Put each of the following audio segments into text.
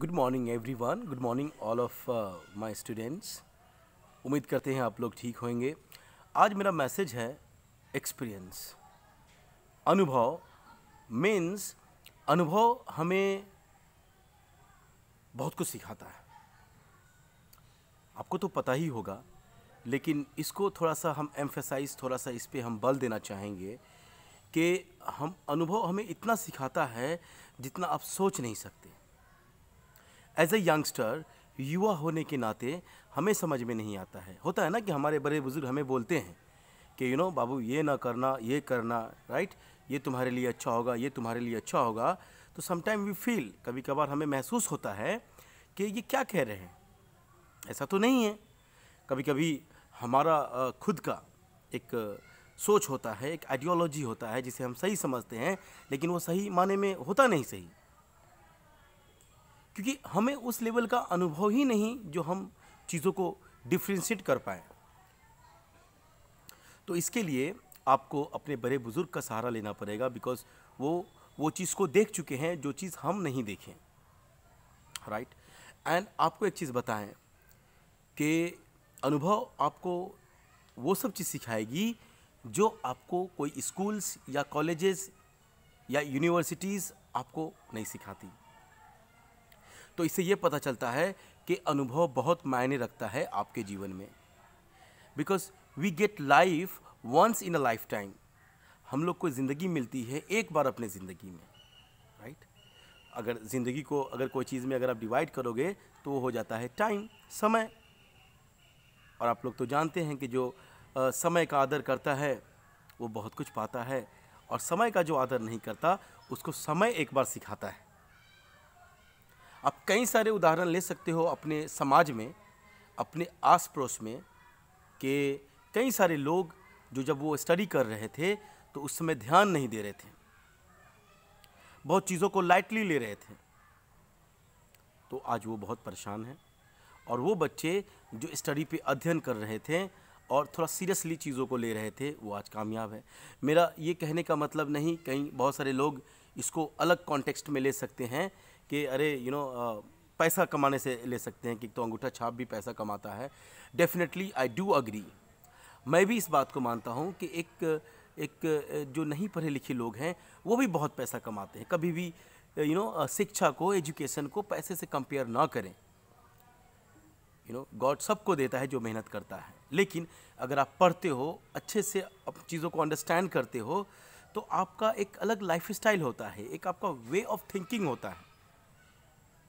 Good morning everyone good morning all of my students उम्मीद करते हैं आप लोग ठीक होंगे आज मेरा मैसेज है एक्सपीरियंस अनुभव मीन्स अनुभव हमें बहुत कुछ सिखाता है आपको तो पता ही होगा लेकिन इसको थोड़ा सा हम एम्फेसाइज थोड़ा सा इस पर हम बल देना चाहेंगे कि हम अनुभव हमें इतना सिखाता है जितना आप सोच नहीं सकते एज ए यंगस्टर युवा होने के नाते हमें समझ में नहीं आता है होता है ना कि हमारे बड़े बुजुर्ग हमें बोलते हैं कि यू नो बाबू ये ना करना ये करना राइट ये तुम्हारे लिए अच्छा होगा ये तुम्हारे लिए अच्छा होगा तो समटाइम वी फील कभी कभार हमें महसूस होता है कि ये क्या कह रहे हैं ऐसा तो नहीं है कभी कभी हमारा खुद का एक सोच होता है एक आइडियोलॉजी होता है जिसे हम सही समझते हैं लेकिन वो सही माने में होता नहीं सही क्योंकि हमें उस लेवल का अनुभव ही नहीं जो हम चीज़ों को डिफ्रेंशिएट कर पाए तो इसके लिए आपको अपने बड़े बुज़ुर्ग का सहारा लेना पड़ेगा बिकॉज वो वो चीज़ को देख चुके हैं जो चीज़ हम नहीं देखें राइट एंड आपको एक चीज़ बताएं कि अनुभव आपको वो सब चीज़ सिखाएगी जो आपको कोई स्कूल्स या कॉलेजेस या यूनिवर्सिटीज़ आपको नहीं सिखाती तो इससे ये पता चलता है कि अनुभव बहुत मायने रखता है आपके जीवन में because we get life once in a life time हम लोग को ज़िंदगी मिलती है एक बार अपने ज़िंदगी में राइट right? अगर ज़िंदगी को अगर कोई चीज़ में अगर आप डिवाइड करोगे तो वो हो जाता है टाइम समय और आप लोग तो जानते हैं कि जो आ, समय का आदर करता है वो बहुत कुछ पाता है और समय का जो आदर नहीं करता उसको समय एक बार सिखाता है आप कई सारे उदाहरण ले सकते हो अपने समाज में अपने आस पड़ोस में कि कई सारे लोग जो जब वो स्टडी कर रहे थे तो उस समय ध्यान नहीं दे रहे थे बहुत चीज़ों को लाइटली ले रहे थे तो आज वो बहुत परेशान हैं और वो बच्चे जो स्टडी पे अध्ययन कर रहे थे और थोड़ा सीरियसली चीज़ों को ले रहे थे वो आज कामयाब है मेरा ये कहने का मतलब नहीं कहीं बहुत सारे लोग इसको अलग कॉन्टेक्स्ट में ले सकते हैं कि अरे यू you नो know, पैसा कमाने से ले सकते हैं कि तो अंगूठा छाप भी पैसा कमाता है डेफिनेटली आई डू अग्री मैं भी इस बात को मानता हूँ कि एक एक जो नहीं पढ़े लिखे लोग हैं वो भी बहुत पैसा कमाते हैं कभी भी यू नो शिक्षा को एजुकेशन को पैसे से कंपेयर ना करें यू नो गॉड सबको देता है जो मेहनत करता है लेकिन अगर आप पढ़ते हो अच्छे से चीज़ों को अंडरस्टैंड करते हो तो आपका एक अलग लाइफ स्टाइल होता है एक आपका वे ऑफ थिंकिंग होता है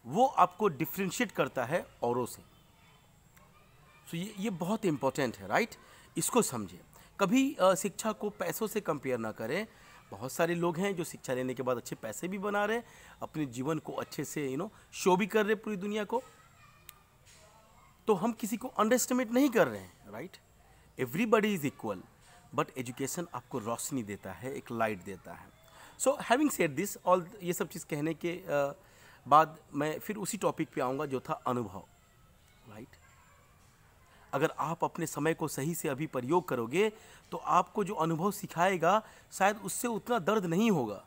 वो आपको डिफ्रेंशिएट करता है औरों से सो so, ये ये बहुत इम्पोर्टेंट है राइट इसको समझें कभी शिक्षा को पैसों से कंपेयर ना करें बहुत सारे लोग हैं जो शिक्षा लेने के बाद अच्छे पैसे भी बना रहे अपने जीवन को अच्छे से यू नो शो भी कर रहे पूरी दुनिया को तो हम किसी को अंडरस्टिमेट नहीं कर रहे हैं right everybody is equal but education आपको रोशनी देता है एक लाइट देता है so having said this all ये सब चीज़ कहने के uh, बाद मैं फिर उसी टॉपिक पे आऊँगा जो था अनुभव राइट अगर आप अपने समय को सही से अभी प्रयोग करोगे तो आपको जो अनुभव सिखाएगा शायद उससे उतना दर्द नहीं होगा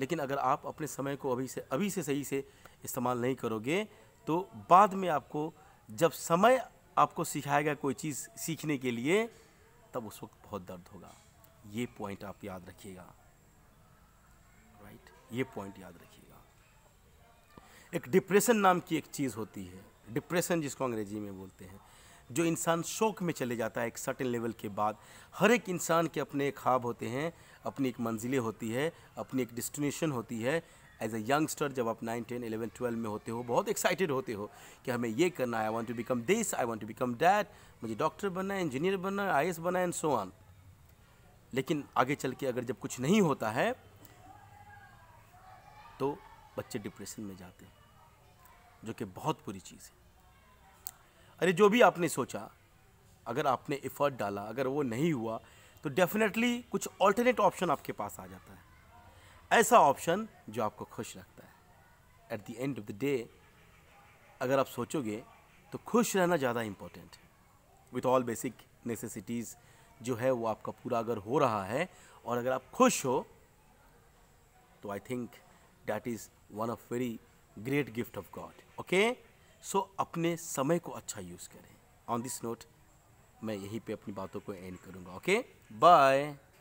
लेकिन अगर आप अपने समय को अभी से अभी से सही से इस्तेमाल नहीं करोगे तो बाद में आपको जब समय आपको सिखाएगा कोई चीज़ सीखने के लिए तब उस वक्त बहुत दर्द होगा ये पॉइंट आप याद रखिएगा राइट ये पॉइंट याद रखिए एक डिप्रेशन नाम की एक चीज़ होती है डिप्रेशन जिसको अंग्रेजी में बोलते हैं जो इंसान शौक में चले जाता है एक सर्टेन लेवल के बाद हर एक इंसान के अपने ख्वाब होते हैं अपनी एक मंजिलें होती है अपनी एक डिस्टिनेशन होती है एज अ यंगस्टर जब आप नाइन टेन एलेवन ट्वेल्व में होते हो बहुत एक्साइटेड होते हो कि हमें ये करना है I want to become this I want to become that मुझे डॉक्टर बनना है इंजीनियर बनना है आई एस बनना है एंड सो ऑन लेकिन आगे चल के अगर जब कुछ नहीं होता है तो बच्चे डिप्रेशन में जाते हैं जो कि बहुत बुरी चीज़ है अरे जो भी आपने सोचा अगर आपने एफर्ट डाला अगर वो नहीं हुआ तो डेफिनेटली कुछ ऑल्टरनेट ऑप्शन आपके पास आ जाता है ऐसा ऑप्शन जो आपको खुश रखता है at the end of the day अगर आप सोचोगे तो खुश रहना ज़्यादा इम्पोर्टेंट है विथ ऑल बेसिक नेसेसिटीज़ जो है वो आपका पूरा अगर हो रहा है और अगर आप खुश हो तो I think that is one of very great gift of God okay so अपने समय को अच्छा यूज़ करें ऑन दिस नोट मैं यहीं पे अपनी बातों को एंड करूँगा ओके बाय